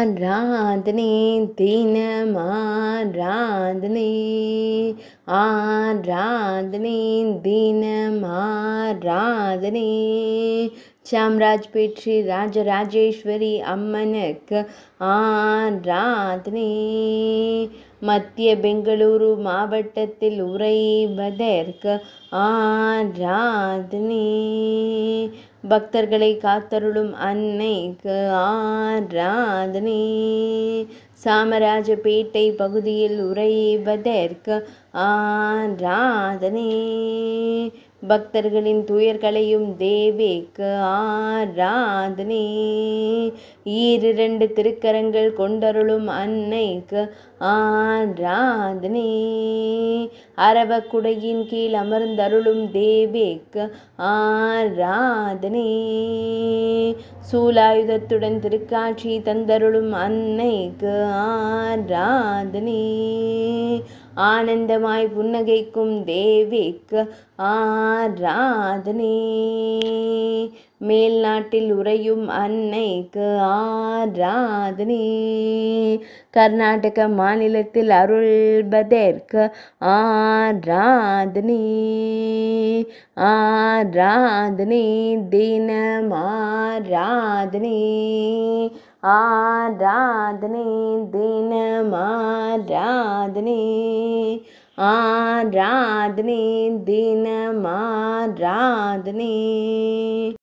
आं रांदनी दीनमा रांदनी आं रांदनी दीनमा रांदनी चामराजपीत्री राजराजेश्वरी अम्मनैक आं रांदनी मध्य बेंगलुरु माबट्टटिल उरेवदेरके आं பக்தர்களை காத்தருளும் அன்னைக்கு ஆராதனை சாமராஜபேட்டை பகுதியில் உறைவதற்கு ஆராதனை பக்தர்களின் துயர்களையும் தேவேக்கு ஆராதனே ஈரிரண்டு திருக்கரங்கள் கொண்டருளும் அன்னைக்கு ஆராதனே அரவக்குடையின் கீழ் அமர்ந்தருளும் தேவேக்கு ஆராதனே சூலாயுதத்துடன் திருக்காட்சி தந்தருளும் அன்னைக்கு ஆராதனே ஆனந்தமாய் புன்னகைக்கும் தேவிக்கு ஆராதனே மேல் நாட்டில் உறையும் அன்னைக்கு ஆராதனே கர்நாடக மாநிலத்தில் அருள்பதற்கு ஆராதனே ஆராதனே தினம் ஆராதனே ஆராதனே आराधने दिनमाराधने